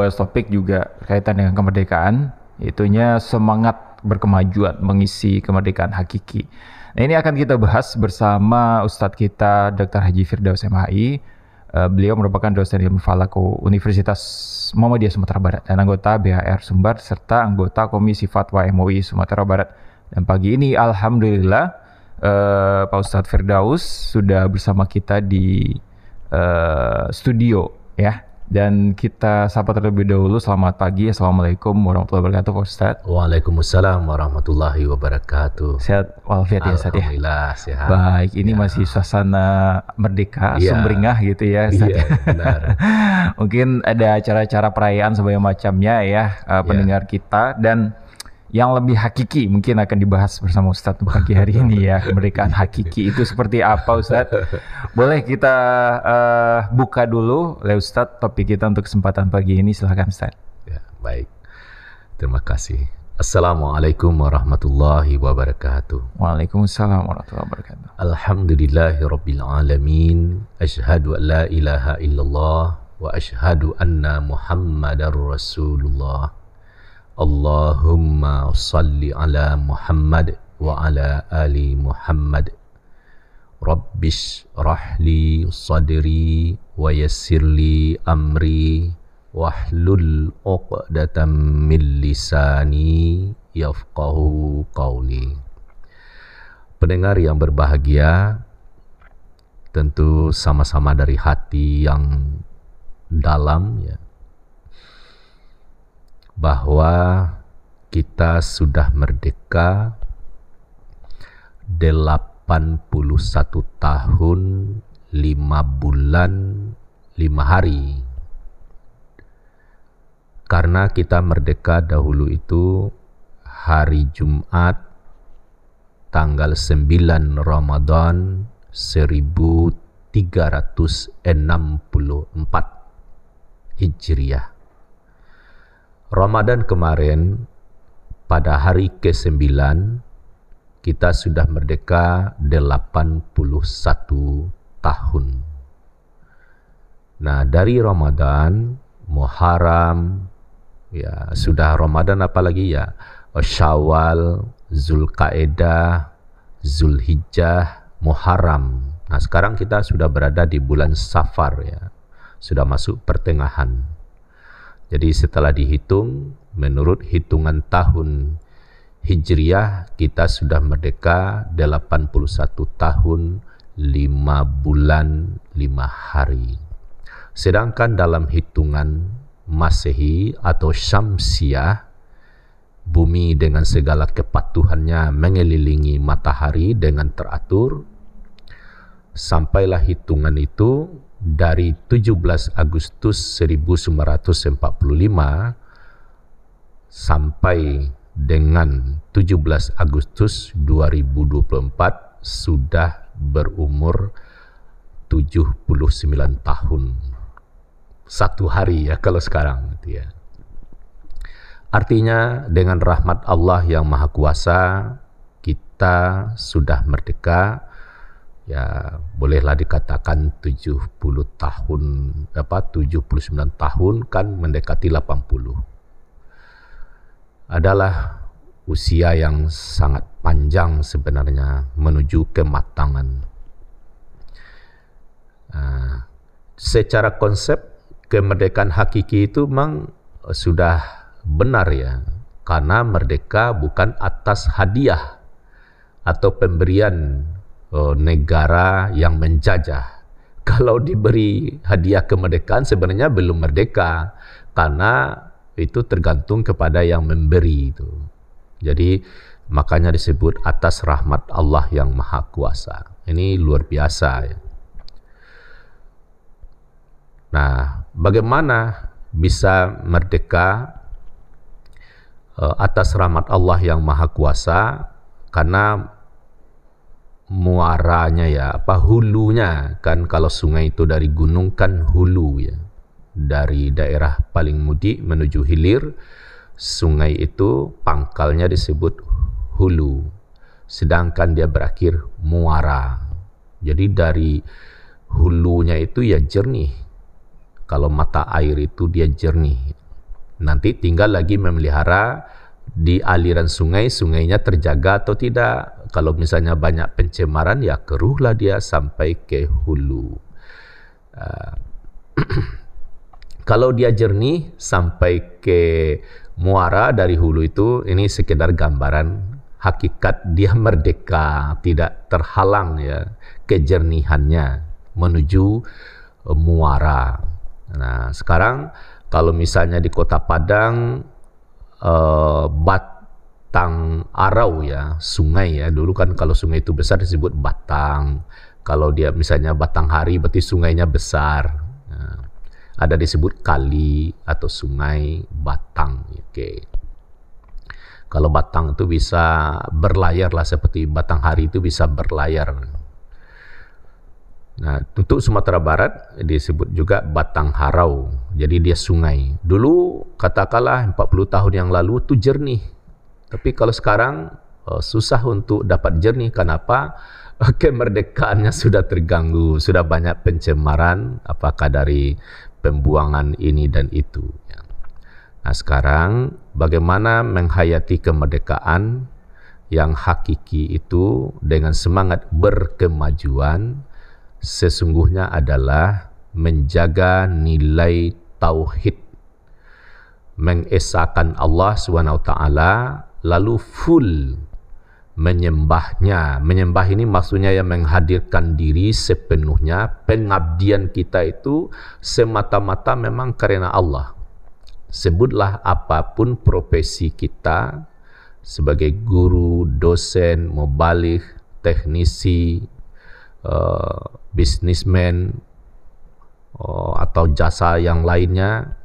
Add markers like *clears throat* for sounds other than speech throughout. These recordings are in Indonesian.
membahas topik juga kaitan dengan kemerdekaan, itunya semangat berkemajuan mengisi kemerdekaan hakiki. Nah, ini akan kita bahas bersama Ustadz kita Dr. Haji Firdaus MHI. Eh, beliau merupakan dosen ilmu falaku Universitas Muhammadiyah Sumatera Barat dan anggota BHR Sumbar serta anggota Komisi Fatwa MUI Sumatera Barat. Dan pagi ini alhamdulillah uh, Pak Ustadz Firdaus sudah bersama kita di uh, studio ya. Dan kita sapa terlebih dahulu, selamat pagi, Assalamualaikum warahmatullahi wabarakatuh Pak Ustaz Waalaikumsalam warahmatullahi wabarakatuh Sehat walafiat ya Ustaz ya Alhamdulillah sehat Baik, ini ya. masih suasana merdeka, ya. sumringah gitu ya Ustaz Iya benar *laughs* Mungkin ada acara-acara perayaan sebagainya macamnya ya uh, pendengar kita Dan yang lebih hakiki mungkin akan dibahas bersama Ustadz pagi hari ini ya kemerdekaan hakiki itu seperti apa Ustadz boleh kita uh, buka dulu le Ustadz topik kita untuk kesempatan pagi ini silahkan Ustadz ya baik terima kasih Assalamualaikum warahmatullahi wabarakatuh Waalaikumsalam warahmatullahi wabarakatuh Alhamdulillahirrabbilalamin Ashadu an la ilaha illallah Wa ashadu anna muhammadar rasulullah Allahumma salli ala Muhammad wa ala ali Muhammad. Rabbish rahli sadri wa yassirli amri wahlul uqdatam min lisani yafqahu qawli. Pendengar yang berbahagia, tentu sama-sama dari hati yang dalam ya bahwa kita sudah merdeka 81 tahun 5 bulan 5 hari karena kita merdeka dahulu itu hari Jumat tanggal 9 Ramadan 1364 Hijriah. Ramadan kemarin, pada hari ke-9, kita sudah merdeka 81 tahun. Nah, dari Ramadan, Muharram, ya sudah Ramadan apalagi ya, oh, Syawal, Zulkaedah, Zulhijjah, Muharram. Nah, sekarang kita sudah berada di bulan Safar ya. Sudah masuk pertengahan. Jadi setelah dihitung menurut hitungan tahun Hijriah kita sudah merdeka 81 tahun 5 bulan 5 hari. Sedangkan dalam hitungan Masehi atau Syamsiah bumi dengan segala kepatuhannya mengelilingi matahari dengan teratur sampailah hitungan itu dari 17 Agustus 1945 sampai dengan 17 Agustus 2024 sudah berumur 79 tahun. Satu hari ya kalau sekarang gitu ya. Artinya dengan rahmat Allah yang Maha Kuasa kita sudah merdeka ya bolehlah dikatakan 70 tahun apa 79 tahun kan mendekati 80 adalah usia yang sangat panjang sebenarnya menuju kematangan uh, secara konsep kemerdekaan hakiki itu memang sudah benar ya karena merdeka bukan atas hadiah atau pemberian Eh, negara yang menjajah. *laughs* Kalau diberi hadiah kemerdekaan sebenarnya belum merdeka karena itu tergantung kepada yang memberi itu. Jadi makanya disebut atas rahmat Allah yang maha kuasa. Ini luar biasa ya. Nah, bagaimana bisa merdeka eh, atas rahmat Allah yang maha kuasa karena muaranya ya apa hulunya kan kalau sungai itu dari gunung kan hulu ya dari daerah paling mudik menuju hilir sungai itu pangkalnya disebut hulu sedangkan dia berakhir muara jadi dari hulunya itu ya jernih kalau mata air itu dia jernih nanti tinggal lagi memelihara di aliran sungai, sungainya terjaga atau tidak. Kalau misalnya banyak pencemaran, ya keruhlah dia sampai ke hulu. Uh, *clears throat* kalau dia jernih sampai ke muara dari hulu itu, ini sekedar gambaran hakikat dia merdeka, tidak terhalang ya kejernihannya menuju eh, muara. Nah, sekarang kalau misalnya di Kota Padang Eh, batang arau ya, sungai ya. Dulu kan kalau sungai itu besar disebut batang. Kalau dia misalnya batang hari berarti sungainya besar. Nah, ada disebut kali atau sungai batang. Oke. Okay. Kalau batang itu bisa berlayar lah seperti batang hari itu bisa berlayar. Nah, untuk Sumatera Barat disebut juga Batang Harau. Jadi dia sungai. Dulu katakanlah 40 tahun yang lalu itu jernih. Tapi kalau sekarang eh, susah untuk dapat jernih kenapa? *laughs* Kemerdekaannya sudah terganggu, sudah banyak pencemaran apakah dari pembuangan ini dan itu. Ya. Nah, sekarang bagaimana menghayati kemerdekaan yang hakiki itu dengan semangat berkemajuan sesungguhnya adalah menjaga nilai tauhid. Mengesakan Allah swt lalu full menyembahnya. Menyembah ini maksudnya yang menghadirkan diri sepenuhnya. Pengabdian kita itu semata-mata memang karena Allah. Sebutlah apapun profesi kita sebagai guru, dosen, mubalik, teknisi, uh, eh, bisnismen uh, eh, atau jasa yang lainnya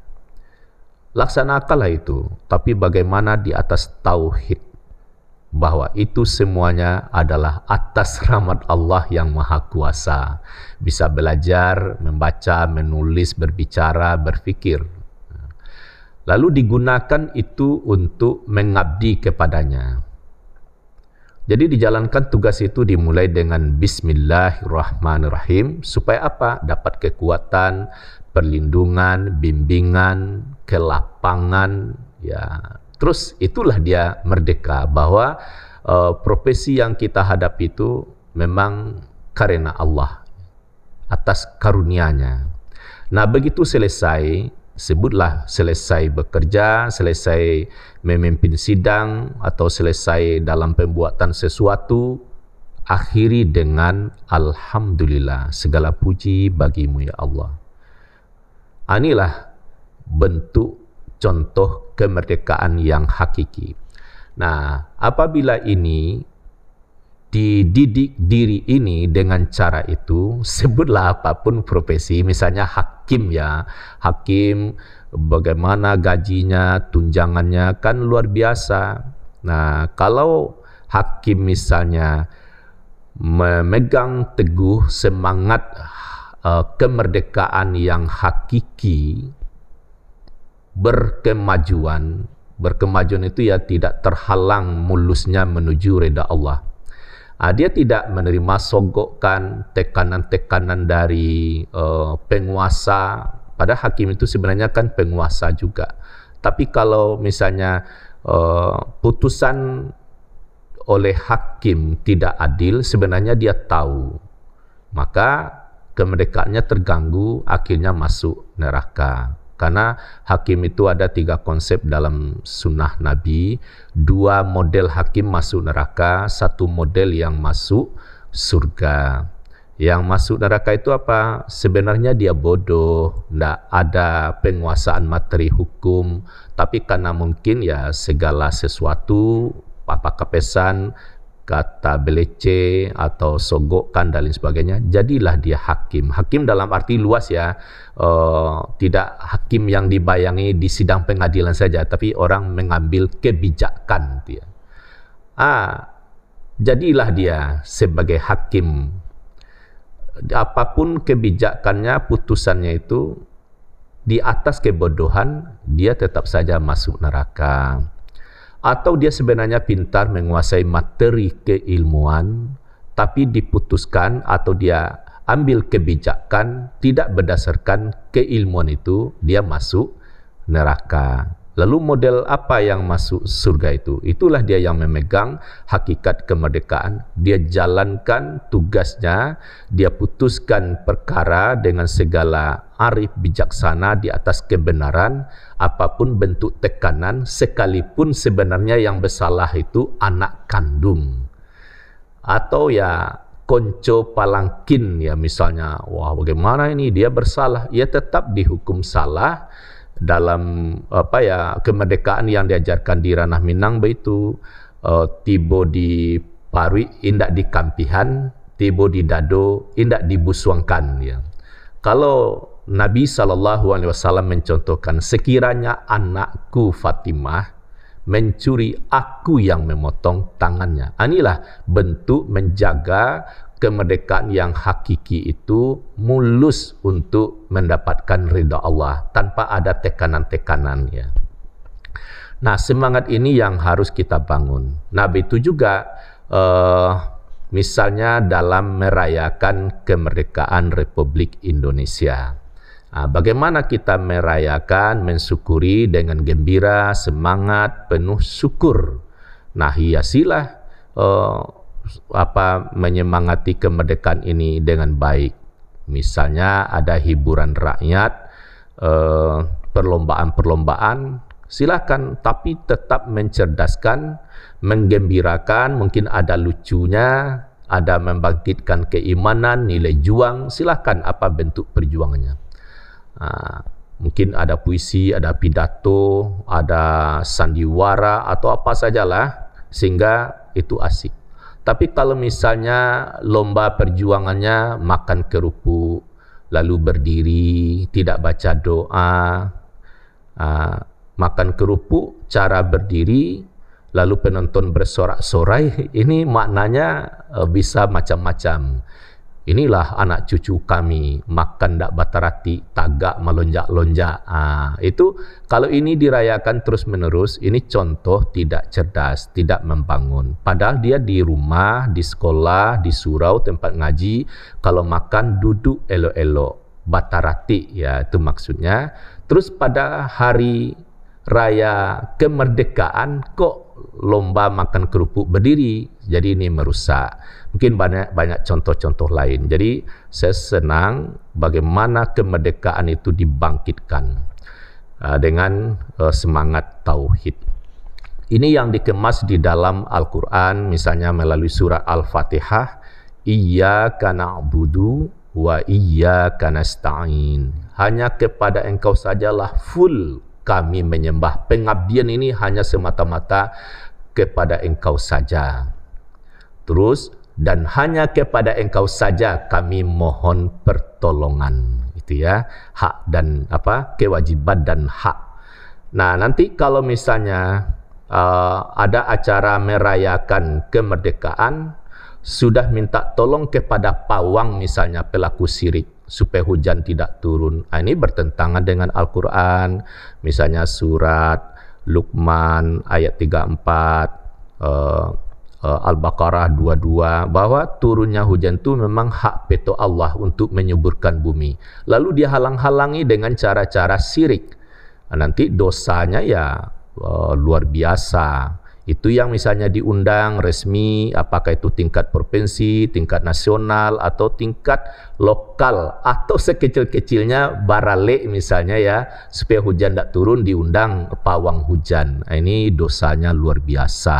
laksanakanlah itu tapi bagaimana di atas tauhid bahwa itu semuanya adalah atas *laughs* rahmat Allah yang maha kuasa bisa belajar membaca menulis berbicara berpikir lalu digunakan itu untuk mengabdi kepadanya jadi dijalankan tugas itu dimulai dengan Bismillahirrahmanirrahim supaya apa? Dapat kekuatan, perlindungan, bimbingan, kelapangan, ya. Terus itulah dia merdeka bahwa uh, profesi yang kita hadapi itu memang karena Allah atas karunia-Nya. Nah, begitu selesai sebutlah selesai bekerja, selesai memimpin sidang atau selesai dalam pembuatan sesuatu, akhiri dengan alhamdulillah, segala puji bagimu ya Allah. Inilah bentuk contoh kemerdekaan yang hakiki. Nah, apabila ini dididik diri ini dengan cara itu, sebutlah apapun profesi, misalnya hakim ya, hakim bagaimana gajinya, tunjangannya kan luar biasa. Nah, kalau hakim misalnya memegang teguh semangat uh, kemerdekaan yang hakiki, berkemajuan, berkemajuan itu ya tidak terhalang mulusnya menuju reda Allah Uh, dia tidak menerima sogokan, tekanan-tekanan dari uh, penguasa. Pada hakim itu sebenarnya kan penguasa juga. Tapi kalau misalnya uh, putusan oleh hakim tidak adil, sebenarnya dia tahu. Maka kemerdekaannya terganggu, akhirnya masuk neraka. Karena hakim itu ada tiga konsep dalam sunnah Nabi. Dua model hakim masuk neraka, satu model yang masuk surga. Yang masuk neraka itu apa? Sebenarnya dia bodoh, tidak ada penguasaan materi hukum. Tapi karena mungkin ya segala sesuatu, apa kepesan, kata belece atau sogokan dan lain sebagainya jadilah dia hakim hakim dalam arti luas ya e, tidak hakim yang dibayangi di sidang pengadilan saja tapi orang mengambil kebijakan dia ah jadilah dia sebagai hakim apapun kebijakannya putusannya itu di atas kebodohan dia tetap saja masuk neraka atau dia sebenarnya pintar menguasai materi keilmuan tapi diputuskan atau dia ambil kebijakan tidak berdasarkan keilmuan itu dia masuk neraka Lalu model apa yang masuk surga itu? Itulah dia yang memegang hakikat kemerdekaan. Dia jalankan tugasnya, dia putuskan perkara dengan segala arif bijaksana di atas kebenaran, apapun bentuk tekanan, sekalipun sebenarnya yang bersalah itu anak kandung. Atau ya konco palangkin ya misalnya, wah bagaimana ini dia bersalah, ia tetap dihukum salah, dalam apa ya kemerdekaan yang diajarkan di ranah Minang begitu uh, eh, tibo di Parui indak di Kampihan tibo di Dado indak di Busuangkan ya. kalau Nabi sallallahu alaihi wasallam mencontohkan sekiranya anakku Fatimah mencuri aku yang memotong tangannya. Ah, inilah bentuk menjaga kemerdekaan yang hakiki itu mulus untuk mendapatkan ridha Allah tanpa ada tekanan-tekanan ya. Nah, semangat ini yang harus kita bangun. Nabi itu juga uh, misalnya dalam merayakan kemerdekaan Republik Indonesia. Nah, bagaimana kita merayakan, mensyukuri dengan gembira, semangat, penuh syukur. Nah, hiasilah uh, apa menyemangati kemerdekaan ini dengan baik. Misalnya ada hiburan rakyat, eh, perlombaan-perlombaan, silahkan tapi tetap mencerdaskan, menggembirakan, mungkin ada lucunya, ada membangkitkan keimanan, nilai juang, silahkan apa bentuk perjuangannya. Nah, mungkin ada puisi, ada pidato, ada sandiwara atau apa sajalah sehingga itu asik. Tapi kalau misalnya lomba perjuangannya makan kerupuk, lalu berdiri, tidak baca doa, ah, makan kerupuk, cara berdiri, lalu penonton bersorak-sorai, ini maknanya eh, bisa macam-macam inilah anak cucu kami makan dak batarati tagak melonjak-lonjak ah, itu kalau ini dirayakan terus menerus ini contoh tidak cerdas tidak membangun padahal dia di rumah di sekolah di surau tempat ngaji kalau makan duduk elo elo batarati ya itu maksudnya terus pada hari raya kemerdekaan kok lomba makan kerupuk berdiri. Jadi ini merusak. Mungkin banyak banyak contoh-contoh lain. Jadi saya senang bagaimana kemerdekaan itu dibangkitkan uh, dengan uh, semangat tauhid. Ini yang dikemas di dalam Al-Qur'an misalnya melalui surah Al-Fatihah, iyyaka budu wa iyyaka nasta'in. Hanya kepada Engkau sajalah full kami menyembah. Pengabdian ini hanya semata-mata kepada engkau saja. Terus, dan hanya kepada engkau saja kami mohon pertolongan. Itu ya, hak dan apa, kewajiban dan hak. Nah, nanti kalau misalnya uh, ada acara merayakan kemerdekaan, sudah minta tolong kepada pawang misalnya pelaku sirik supaya hujan tidak turun. Nah, ini bertentangan dengan Al-Qur'an, misalnya surat Luqman ayat 34 uh, uh, Al-Baqarah 22 bahwa turunnya hujan itu memang hak peto Allah untuk menyuburkan bumi. Lalu dia halang-halangi dengan cara-cara sirik. Nah, nanti dosanya ya uh, luar biasa itu yang misalnya diundang resmi, apakah itu tingkat provinsi, tingkat nasional, atau tingkat lokal, atau sekecil-kecilnya barale misalnya ya, supaya hujan tidak turun diundang pawang hujan. Nah, ini dosanya luar biasa.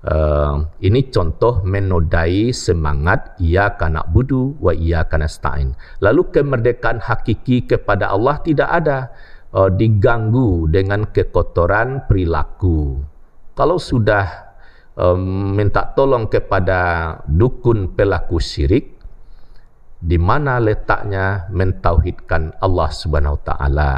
Uh, ini contoh menodai semangat ia kana budu wa ia kana stain. Lalu kemerdekaan hakiki kepada Allah tidak ada. Uh, diganggu dengan kekotoran perilaku kalau sudah um, minta tolong kepada dukun pelaku syirik, di mana letaknya mentauhidkan Allah Subhanahu wa taala.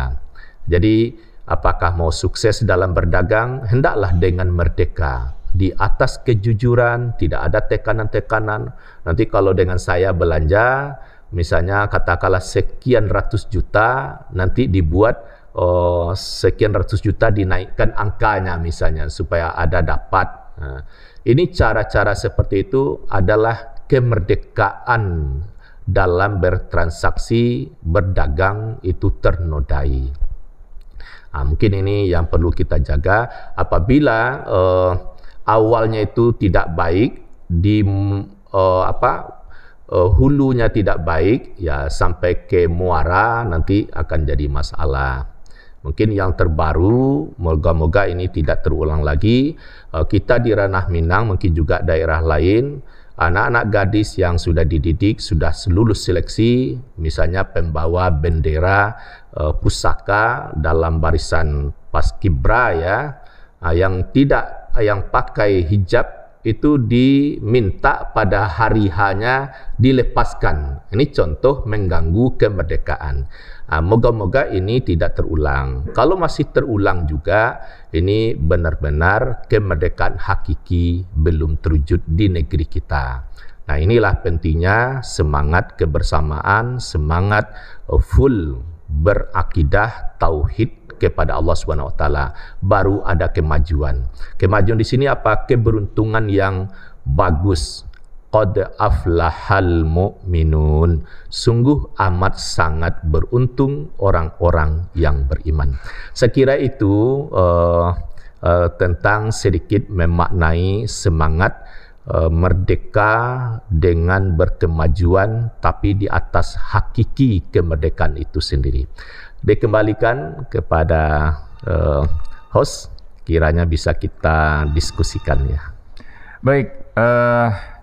Jadi apakah mau sukses dalam berdagang hendaklah dengan merdeka di atas kejujuran, tidak ada tekanan-tekanan. Nanti kalau dengan saya belanja misalnya katakanlah sekian ratus juta nanti dibuat oh, sekian ratus juta dinaikkan angkanya misalnya supaya ada dapat. Nah, ini cara-cara seperti itu adalah kemerdekaan dalam bertransaksi, berdagang itu ternodai. Nah, mungkin ini yang perlu kita jaga apabila eh, awalnya itu tidak baik di eh, apa uh, hulunya tidak baik ya sampai ke muara nanti akan jadi masalah. Mungkin yang terbaru, moga-moga ini tidak terulang lagi. Eh, kita di ranah Minang, mungkin juga daerah lain, anak-anak gadis yang sudah dididik, sudah lulus seleksi, misalnya pembawa bendera eh, pusaka dalam barisan paskibra ya, eh, yang tidak yang pakai hijab itu diminta pada hari hanya dilepaskan. Ini contoh mengganggu kemerdekaan. Ah, moga-moga ini tidak terulang. Kalau masih terulang juga, ini benar-benar kemerdekaan hakiki belum terwujud di negeri kita. Nah inilah pentingnya semangat kebersamaan, semangat oh, full berakidah tauhid kepada Allah Subhanahu wa taala baru ada kemajuan. Kemajuan di sini apa? Keberuntungan yang bagus. Qad aflahal mu'minun. Sungguh amat sangat beruntung orang-orang yang beriman. Sekira itu uh, uh, tentang sedikit memaknai semangat eh, merdeka dengan berkemajuan tapi di atas hakiki kemerdekaan itu sendiri dikembalikan kepada uh, host kiranya bisa kita diskusikan ya. Baik, uh,